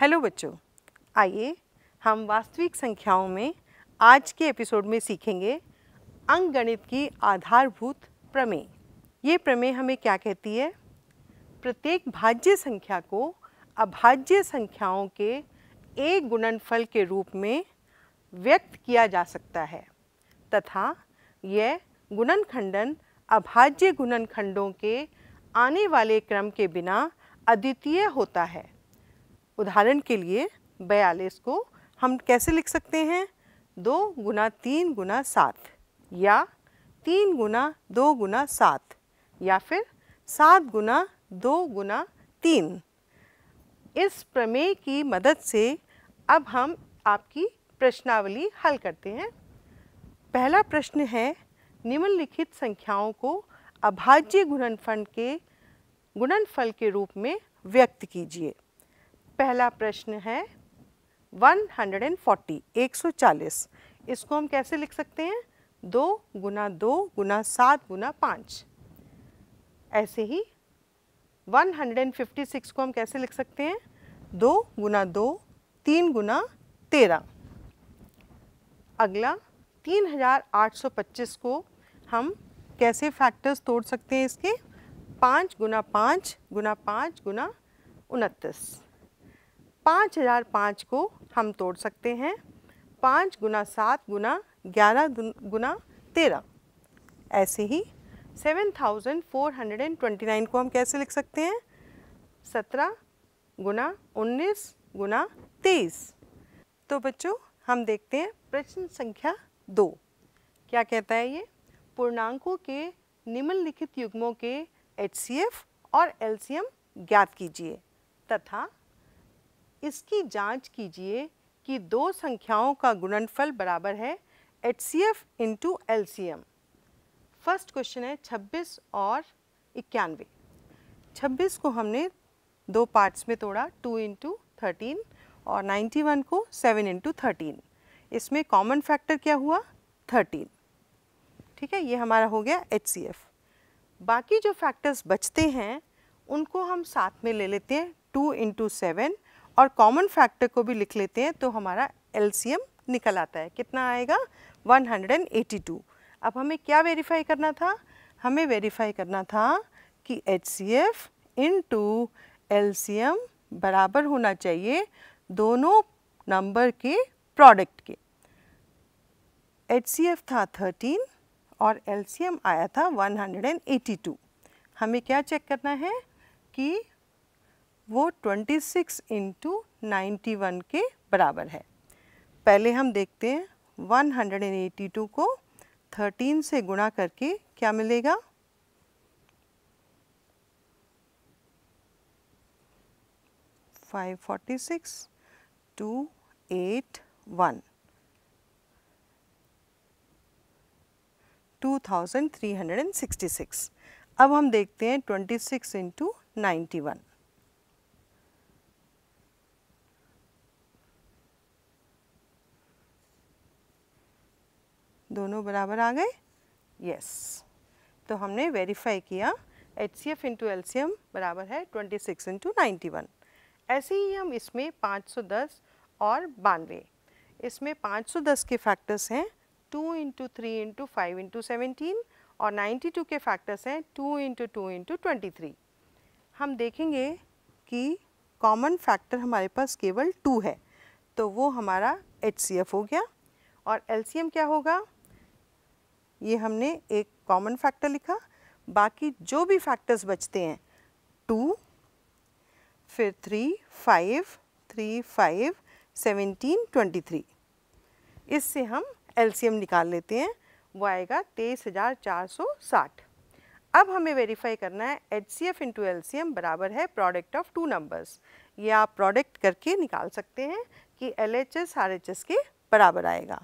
Hello बच्चों आइए हम वास्तविक संख्याओं में आज के एपिसोड में सीखेंगे अंक गणित की आधारभूत प्रमेय ये प्रमेय हमें क्या कहती है प्रत्येक भाज्य संख्या को अभाज्य संख्याओं के एक गुणनफल के रूप में व्यक्त किया जा सकता है तथा यह गुणन खंडन अभाज्य गुणनखंडों के आने वाले क्रम के बिना अद्वितीय होता है उदाहरण के लिए बयालीस को हम कैसे लिख सकते हैं दो गुना तीन गुना सात या तीन गुना दो गुना सात या फिर सात गुना दो गुना तीन इस प्रमेय की मदद से अब हम आपकी प्रश्नावली हल करते हैं पहला प्रश्न है निम्नलिखित संख्याओं को अभाज्य गुणनफल के गुणनफल के रूप में व्यक्त कीजिए पहला प्रश्न है 140 140 इसको हम कैसे लिख सकते हैं दो गुना दो गुना सात गुना पाँच ऐसे ही 156 को हम कैसे लिख सकते हैं दो गुना दो तीन गुना तेरह अगला 3825 को हम कैसे फैक्टर्स तोड़ सकते हैं इसके पाँच गुना पाँच गुना पाँच गुना उनतीस पाँच हज़ार पाँच को हम तोड़ सकते हैं पाँच गुना सात गुना ग्यारह गुना तेरह ऐसे ही seven thousand four hundred and twenty nine को हम कैसे लिख सकते हैं सत्रह गुना उन्नीस गुना तेईस तो बच्चों हम देखते हैं प्रश्न संख्या दो क्या कहता है ये पूर्णांकों के निम्नलिखित युग्मों के एच और एल ज्ञात कीजिए तथा इसकी जांच कीजिए कि दो संख्याओं का गुणनफल बराबर है H C F into L C M first question है 26 और इक्यानवे 26 को हमने दो पार्ट्स में तोड़ा 2 इंटू थर्टीन और 91 को 7 इंटू थर्टीन इसमें कॉमन फैक्टर क्या हुआ 13 ठीक है ये हमारा हो गया एच सी एफ बाकी जो फैक्टर्स बचते हैं उनको हम साथ में ले लेते हैं 2 इंटू सेवन और कॉमन फैक्टर को भी लिख लेते हैं तो हमारा एलसीएम निकल आता है कितना आएगा 182 अब हमें क्या वेरीफाई करना था हमें वेरीफाई करना था कि H C F into L बराबर होना चाहिए दोनों नंबर के प्रोडक्ट के एच सी एफ था 13 और एल आया था 182 हमें क्या चेक करना है कि वो 26 इंटू नाइन्टी के बराबर है पहले हम देखते हैं 182 को 13 से गुणा करके क्या मिलेगा five forty six two eight one two thousand three hundred and sixty six अब हम देखते हैं twenty six into ninety one दोनों बराबर आ गए यस yes. तो हमने वेरीफाई किया H C F into L C M बराबर है twenty six into ninety one ऐसे ही हम इसमें पाँच सौ दस और बानवे इसमें पाँच सौ दस के फैक्टर्स हैं two into three into five into seventeen और नाइन्टी टू के फैक्टर्स हैं two into two into twenty three हम देखेंगे कि कॉमन फैक्टर हमारे पास केवल टू है तो वो हमारा एच सी एफ हो गया और एल सी एम क्या होगा ये हमने एक कॉमन फैक्टर लिखा बाकी जो भी फैक्टर्स बचते हैं टू फिर three five three five seventeen twenty three इससे हम एलसीएम निकाल लेते हैं वो आएगा तेईस हज़ार चार सौ साठ अब हमें वेरीफाई करना है H C F into L C M बराबर है प्रोडक्ट ऑफ टू नंबर्स ये आप प्रोडक्ट करके निकाल सकते हैं कि L H S R H S के बराबर आएगा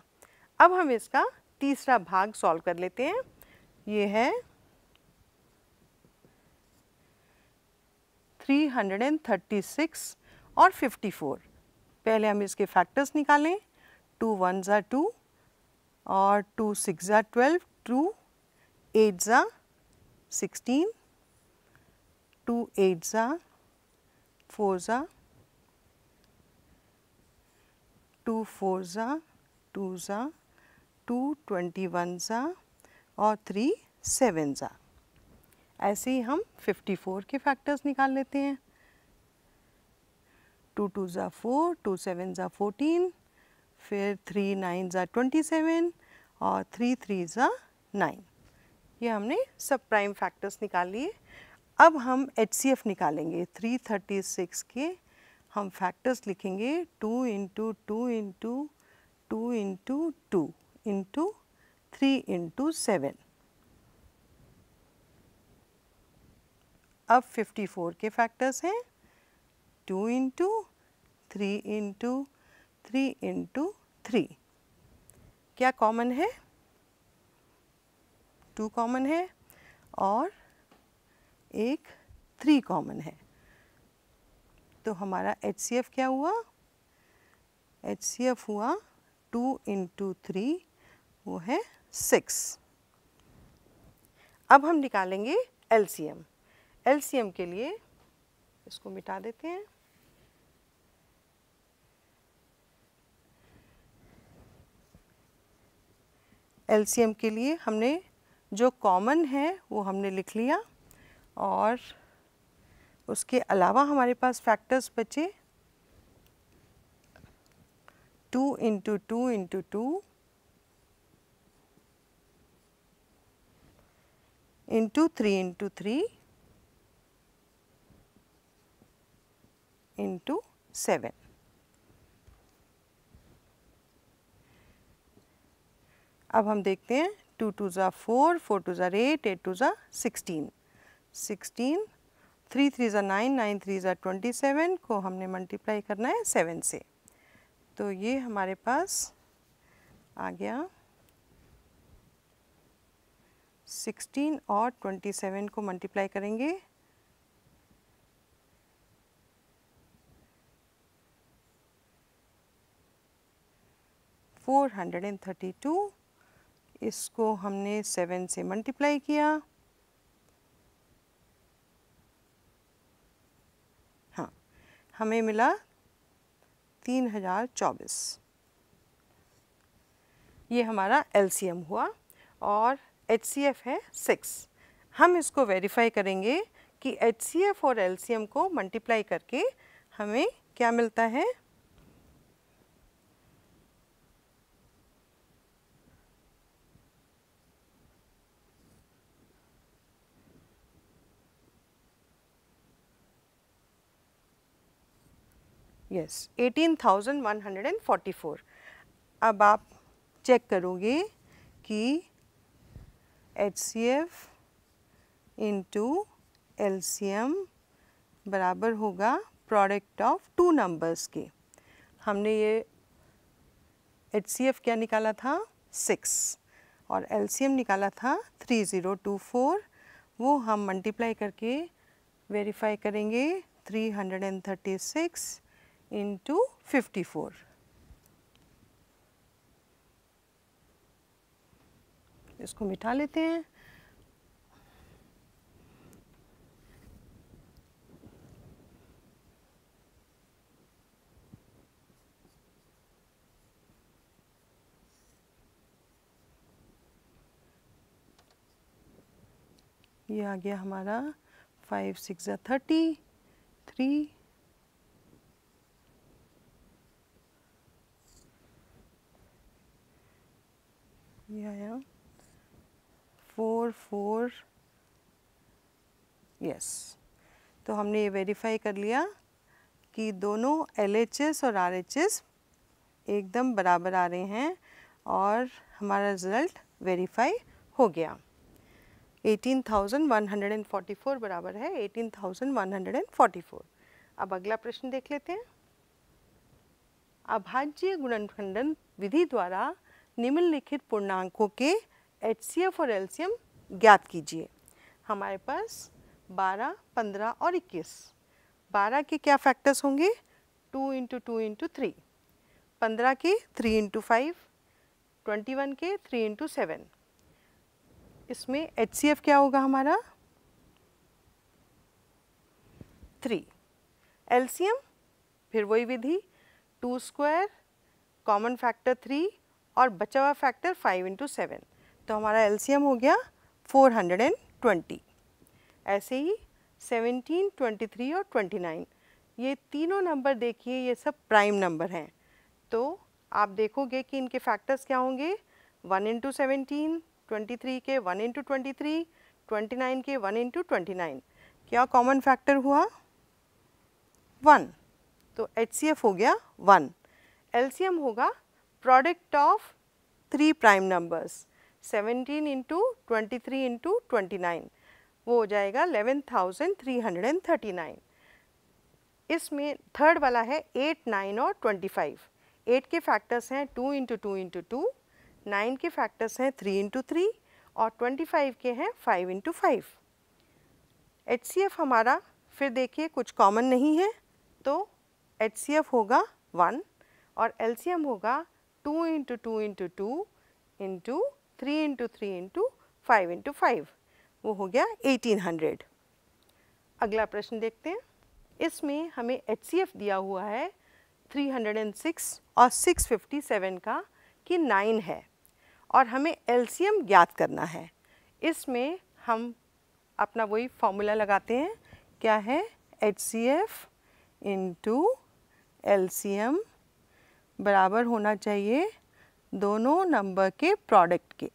अब हम इसका तीसरा भाग सॉल्व कर लेते हैं ये है 336 और 54 पहले हम इसके फैक्टर्स निकालें टू वन ज़ा टू और टू सिक्स ज़ा ट्वेल्व टू एट ज़ा सिक्सटीन टू एट ज़ा फोर ज़ा टू फोर ज़ा टू ज़ा टू ट्वेंटी वन ज़ा और थ्री सेवन ज़ा ऐसे ही हम फिफ्टी फोर के फैक्टर्स निकाल लेते हैं टू टू ज़ा फोर टू सेवन ज़ा फोर्टीन फिर थ्री नाइन ज़ा ट्वेंटी सेवन और थ्री थ्री ज़ा नाइन ये हमने सब प्राइम फैक्टर्स निकाल लिए अब हम एच सी एफ निकालेंगे थ्री थर्टी सिक्स के हम फैक्टर्स लिखेंगे two into two into two into two into 3 into 7. अब 54 के फैक्टर्स हैं 2 into three into three into three क्या कॉमन है टू कॉमन है और एक थ्री कॉमन है तो हमारा एच सी एफ क्या हुआ एच सी एफ हुआ टू इंटू थ्री वो है सिक्स अब हम निकालेंगे एलसीएम एलसीएम के लिए इसको मिटा देते हैं एलसीएम के लिए हमने जो कॉमन है वो हमने लिख लिया और उसके अलावा हमारे पास फैक्टर्स बचे two into two into two into 3 into 3 into 7. अब हम देखते हैं टू टू ज़ा फोर फोर टू ज़ा एट एट टू ज़ा सिक्सटीन सिक्सटीन थ्री थ्री ज़ा नाइन नाइन थ्री ज़ा ट्वेंटी सेवन को हमने मल्टीप्लाई करना है सेवन से तो ये हमारे पास आ गया सिक्सटीन और ट्वेंटी सेवन को मल्टीप्लाई करेंगे four hundred and thirty two इसको हमने सेवन से मल्टीप्लाई किया हाँ हमें मिला तीन हज़ार चौबीस ये हमारा एलसीएम हुआ और एच सी एफ है सिक्स हम इसको वेरीफाई करेंगे कि एच सी एफ और एल सी एम को मल्टीप्लाई करके हमें क्या मिलता है यस फोर्टी फोर अब आप चेक करोगे कि HCF इंटू एल्शियम बराबर होगा प्रोडक्ट ऑफ टू नंबर्स के हमने ये एच क्या निकाला था सिक्स और एल्शियम निकाला था थ्री ज़ीरो टू फोर वो हम मल्टीप्लाई करके वेरीफाई करेंगे three hundred and thirty six into fifty four इसको मिटा लेते हैं ये आ गया हमारा five six thirty three four four yes तो हमने ये वेरीफाई कर लिया कि दोनों एल और आर एकदम बराबर आ रहे हैं और हमारा रिज़ल्ट वेरीफाई हो गया 18,144 बराबर है 18,144 अब अगला प्रश्न देख लेते हैं अभाज्य गुणनखंडन विधि द्वारा निम्नलिखित पूर्णांकों के एच सी एफ और एल्सियम ज्ञात कीजिए हमारे पास 12, 15 और 21 12 के क्या फैक्टर्स होंगे 2 इंटू टू इंटू थ्री पंद्रह के three into five twenty one के थ्री इंटू सेवन इसमें एच सी एफ क्या होगा हमारा थ्री एल्सियम फिर वही विधि two square common factor three और बचा हुआ फैक्टर फाइव इंटू सेवन तो हमारा एलसीएम हो गया 420 ऐसे ही 17, 23 और 29 ये तीनों नंबर देखिए ये सब प्राइम नंबर हैं तो आप देखोगे कि इनके फैक्टर्स क्या होंगे 1 इंटू सेवेंटीन ट्वेंटी के 1 इंटू ट्वेंटी के 1 इंटू ट्वेंटी क्या कॉमन फैक्टर हुआ 1 तो एच हो गया 1 एल होगा product of three prime numbers 17 into twenty three into twenty nine वो हो जाएगा eleven thousand three hundred and thirty nine इसमें थर्ड वाला है एट नाइन और ट्वेंटी फाइव एट के फैक्टर्स हैं two into two into two nine के फैक्टर्स हैं थ्री इंटू थ्री और ट्वेंटी फाइव के हैं five into five H C F हमारा फिर देखिए कुछ कॉमन नहीं है तो एच सी एफ़ होगा वन और एल सी एम होगा two into two into two into three into three into five into five वो हो गया एटीन हंड्रेड अगला प्रश्न देखते हैं इसमें हमें एच दिया हुआ है थ्री हंड्रेड एंड सिक्स और सिक्स फिफ्टी सेवन का कि नाइन है और हमें एम ज्ञात करना है इसमें हम अपना वही फॉर्मूला लगाते हैं क्या है H C F into L C M बराबर होना चाहिए दोनों नंबर के प्रोडक्ट के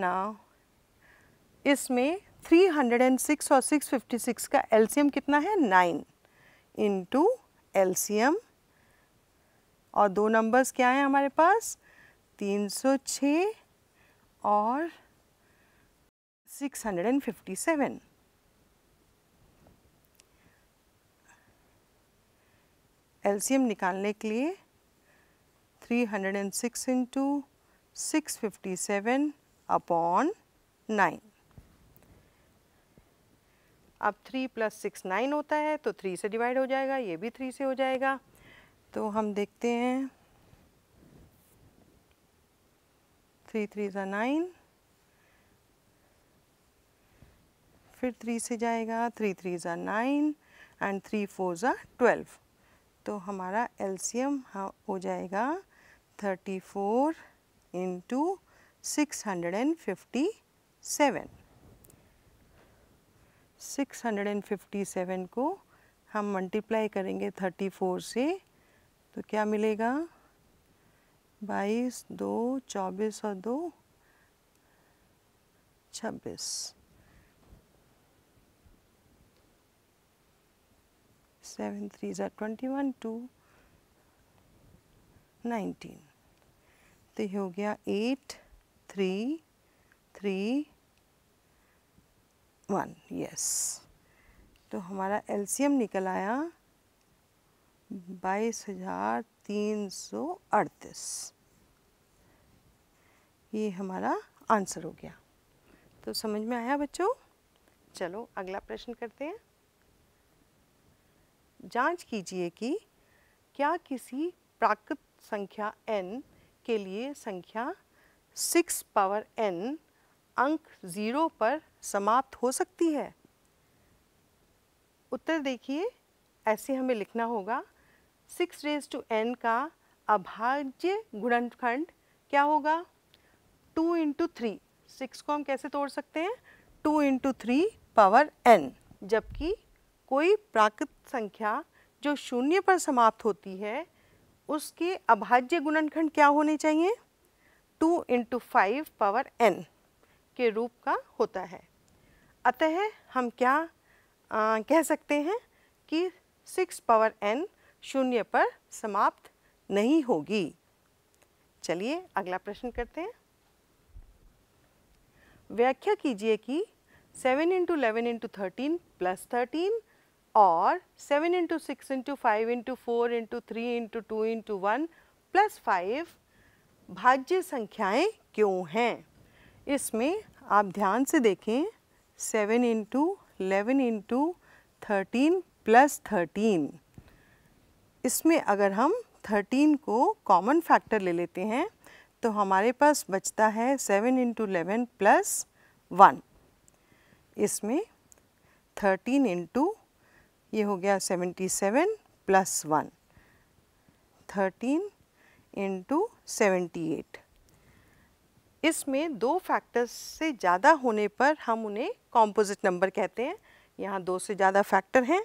ना इसमें 306 और 656 का एलसीएम कितना है 9 इनटू एलसीएम और दो नंबर्स क्या हैं हमारे पास 306 और 657 एल्सियम निकालने के लिए 306 into 657 upon 9. अब 3 प्लस सिक्स नाइन होता है तो 3 से डिवाइड हो जाएगा ये भी 3 से हो जाएगा तो हम देखते हैं थ्री थ्री ज़ा नाइन फिर थ्री से जाएगा थ्री थ्री ज़ा नाइन एंड थ्री फोर ज़ा ट्वेल्व तो हमारा एलसीएम हाँ हो जाएगा 34 into 657 657 को हम मल्टीप्लाई करेंगे 34 से तो क्या मिलेगा 22 दो 24 और दो 26 seven three are twenty one two nineteen तो हो गया eight three three one yes तो हमारा एलसीएम निकल आया बाईस हज़ार तीन सौ अड़तीस ये हमारा आंसर हो गया तो समझ में आया बच्चों चलो अगला प्रश्न करते हैं जांच कीजिए कि क्या किसी प्राकृत संख्या एन के लिए संख्या सिक्स पावर एन अंक ज़ीरो पर समाप्त हो सकती है उत्तर देखिए ऐसे हमें लिखना होगा सिक्स रेज टू एन का अभाज्य गुणनखंड क्या होगा टू इंटू थ्री सिक्स को हम कैसे तोड़ सकते हैं two into three power N जबकि कोई प्राकृत संख्या जो शून्य पर समाप्त होती है उसके अभाज्य गुणनखंड क्या होने चाहिए two into five power N के रूप का होता है अतः हम क्या आ, कह सकते हैं कि सिक्स पावर एन शून्य पर समाप्त नहीं होगी चलिए अगला प्रश्न करते हैं व्याख्या कीजिए कि seven into eleven into thirteen plus thirteen or 7 into 6 into 5 into 4 into 3 into 2 into 1 plus 5 भाज्य संख्याएं क्यों हैं इसमें आप ध्यान से देखें 7 into eleven into thirteen plus thirteen इसमें अगर हम 13 को कॉमन फैक्टर ले लेते हैं तो हमारे पास बचता है 7 इंटू इलेवन प्लस वन इसमें 13 इंटू ये हो गया 77 plus one thirteen into seventy इसमें दो फैक्टर्स से ज़्यादा होने पर हम उन्हें कॉम्पोजिट नंबर कहते हैं यहाँ दो से ज़्यादा फैक्टर हैं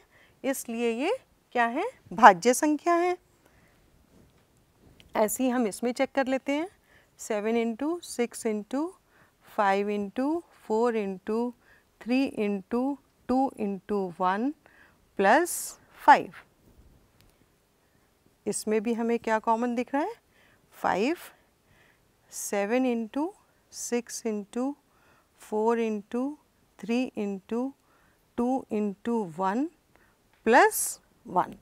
इसलिए ये क्या है भाज्य संख्या है ही हम इसमें चेक कर लेते हैं seven into six into five into four into three into two into one plus five इसमें भी हमें क्या कॉमन दिख रहा है five seven into six into four into three into two into one plus one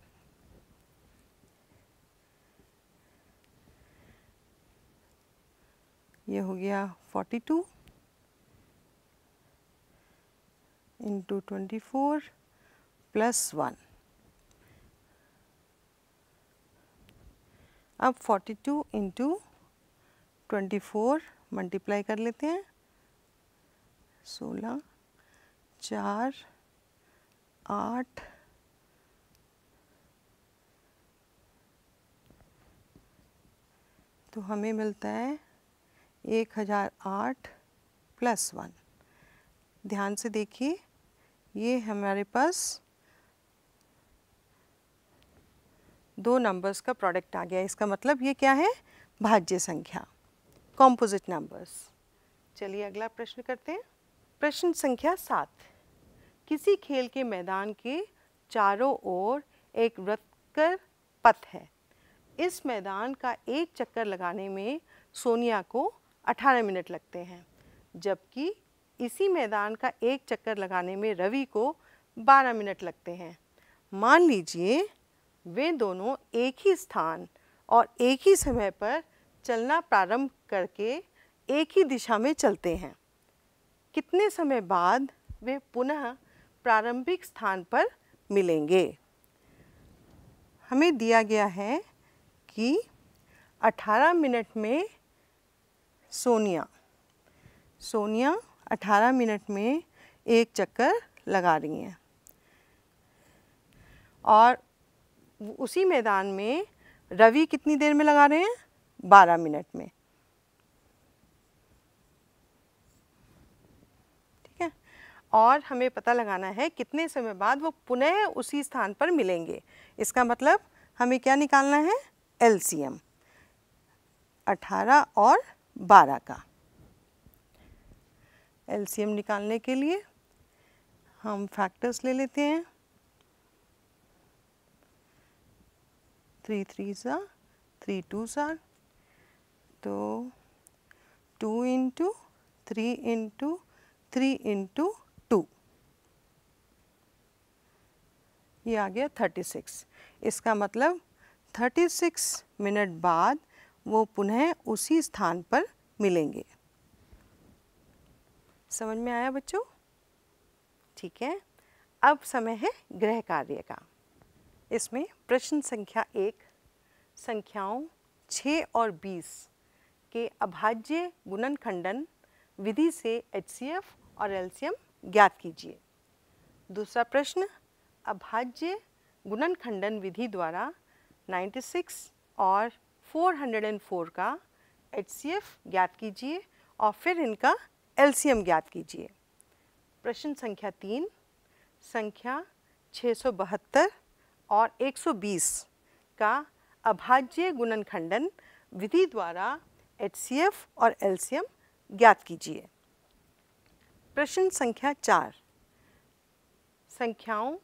ये हो गया forty two into twenty four plus 1. अब 42 इंटू ट्वेंटी मल्टीप्लाई कर लेते हैं 16 चार आठ तो हमें मिलता है एक हज़ार आठ प्लस वन ध्यान से देखिए ये हमारे पास दो नंबर्स का प्रोडक्ट आ गया इसका मतलब ये क्या है भाज्य संख्या कॉम्पोजिट नंबर्स चलिए अगला प्रश्न करते हैं प्रश्न संख्या सात किसी खेल के मैदान के चारों ओर एक वृत्तकर पथ है इस मैदान का एक चक्कर लगाने में सोनिया को 18 मिनट लगते हैं जबकि इसी मैदान का एक चक्कर लगाने में रवि को 12 मिनट लगते हैं मान लीजिए वे दोनों एक ही स्थान और एक ही समय पर चलना प्रारंभ करके एक ही दिशा में चलते हैं कितने समय बाद वे पुनः प्रारंभिक स्थान पर मिलेंगे हमें दिया गया है कि 18 मिनट में सोनिया सोनिया 18 मिनट में एक चक्कर लगा रही हैं और उसी मैदान में रवि कितनी देर में लगा रहे हैं बारह मिनट में ठीक है और हमें पता लगाना है कितने समय बाद वो पुनः उसी स्थान पर मिलेंगे इसका मतलब हमें क्या निकालना है एम 18 और 12 का एम निकालने के लिए हम फैक्टर्स ले लेते हैं थ्री थ्री सा थ्री टू are. तो two into three into three into two ये आ गया थर्टी सिक्स इसका मतलब थर्टी सिक्स मिनट बाद वो पुनः उसी स्थान पर मिलेंगे समझ में आया बच्चों ठीक है अब समय है गृह कार्य का इसमें प्रश्न संख्या एक संख्याओं 6 और 20 के अभाज्य गुणन खंडन विधि से एचसीएफ और एल्सियम ज्ञात कीजिए दूसरा प्रश्न अभाज्य गुणन खंडन विधि द्वारा 96 और 404 का एचसीएफ ज्ञात कीजिए और फिर इनका एल्सियम ज्ञात कीजिए प्रश्न संख्या तीन संख्या 672 और 120 का अभाज्य गुणन खंडन विधि द्वारा एच और एल्सियम ज्ञात कीजिए प्रश्न संख्या चार संख्याओं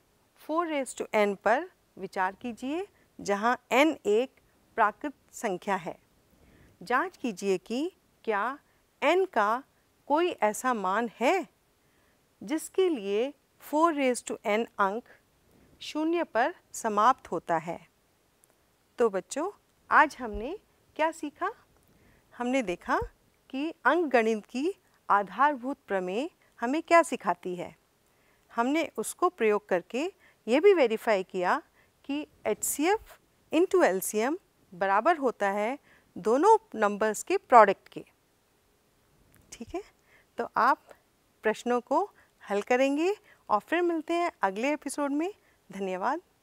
फोर रेस टू एन पर विचार कीजिए जहां n एक प्राकृत संख्या है जांच कीजिए कि क्या n का कोई ऐसा मान है जिसके लिए फोर रेस टू एन अंक शून्य पर समाप्त होता है तो बच्चों आज हमने क्या सीखा हमने देखा कि अंक गणित की आधारभूत प्रमेय हमें क्या सिखाती है हमने उसको प्रयोग करके ये भी वेरीफाई किया कि H C F into M बराबर होता है दोनों नंबर्स के प्रोडक्ट के ठीक है तो आप प्रश्नों को हल करेंगे और फिर मिलते हैं अगले एपिसोड में धन्यवाद